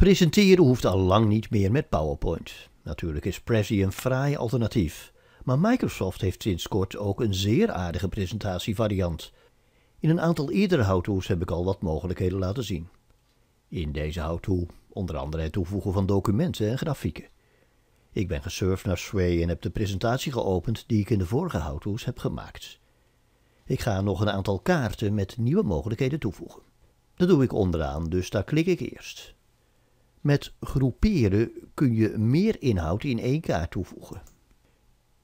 Presenteren hoeft al lang niet meer met PowerPoint. Natuurlijk is Prezi een fraai alternatief. Maar Microsoft heeft sinds kort ook een zeer aardige presentatievariant. In een aantal eerdere how heb ik al wat mogelijkheden laten zien. In deze how onder andere het toevoegen van documenten en grafieken. Ik ben gesurfd naar Sway en heb de presentatie geopend die ik in de vorige how heb gemaakt. Ik ga nog een aantal kaarten met nieuwe mogelijkheden toevoegen. Dat doe ik onderaan, dus daar klik ik eerst. Met groeperen kun je meer inhoud in één kaart toevoegen.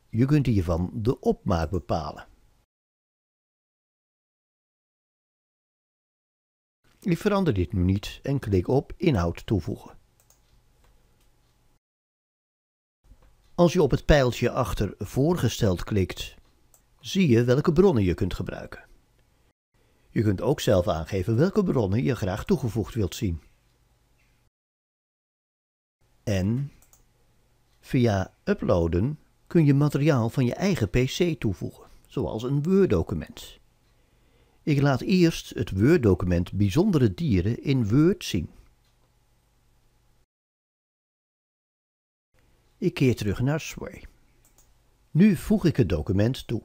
Je kunt hiervan de opmaak bepalen. Ik verander dit nu niet en klik op Inhoud toevoegen. Als je op het pijltje achter Voorgesteld klikt, zie je welke bronnen je kunt gebruiken. Je kunt ook zelf aangeven welke bronnen je graag toegevoegd wilt zien. En via uploaden kun je materiaal van je eigen PC toevoegen, zoals een Word-document. Ik laat eerst het Word-document Bijzondere dieren in Word zien. Ik keer terug naar Sway. Nu voeg ik het document toe.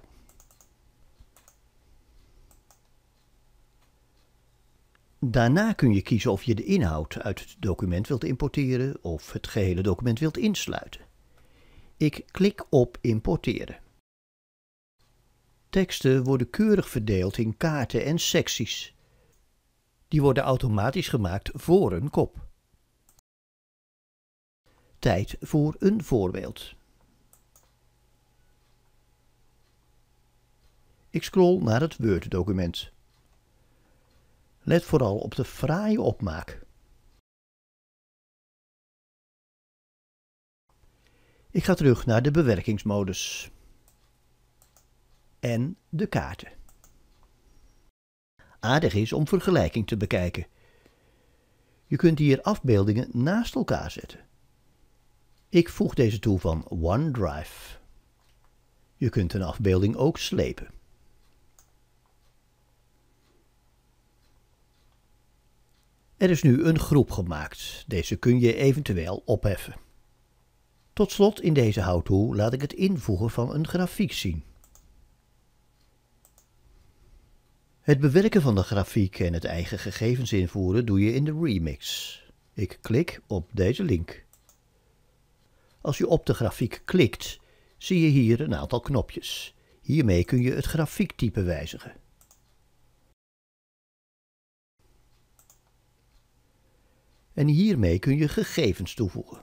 Daarna kun je kiezen of je de inhoud uit het document wilt importeren of het gehele document wilt insluiten. Ik klik op importeren. Teksten worden keurig verdeeld in kaarten en secties. Die worden automatisch gemaakt voor een kop. Tijd voor een voorbeeld. Ik scroll naar het Word-document. Let vooral op de fraaie opmaak. Ik ga terug naar de bewerkingsmodus. En de kaarten. Aardig is om vergelijking te bekijken. Je kunt hier afbeeldingen naast elkaar zetten. Ik voeg deze toe van OneDrive. Je kunt een afbeelding ook slepen. Er is nu een groep gemaakt. Deze kun je eventueel opheffen. Tot slot in deze how-to laat ik het invoegen van een grafiek zien. Het bewerken van de grafiek en het eigen gegevens invoeren doe je in de remix. Ik klik op deze link. Als je op de grafiek klikt, zie je hier een aantal knopjes. Hiermee kun je het grafiektype wijzigen. en hiermee kun je gegevens toevoegen.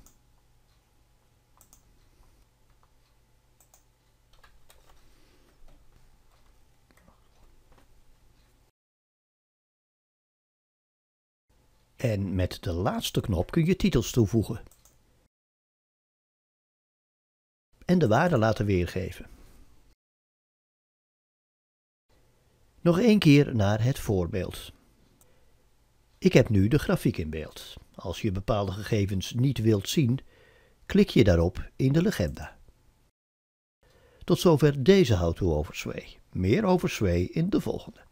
En met de laatste knop kun je titels toevoegen. En de waarde laten weergeven. Nog één keer naar het voorbeeld. Ik heb nu de grafiek in beeld. Als je bepaalde gegevens niet wilt zien, klik je daarop in de legenda. Tot zover deze How-to over Sway. Meer over Sway in de volgende.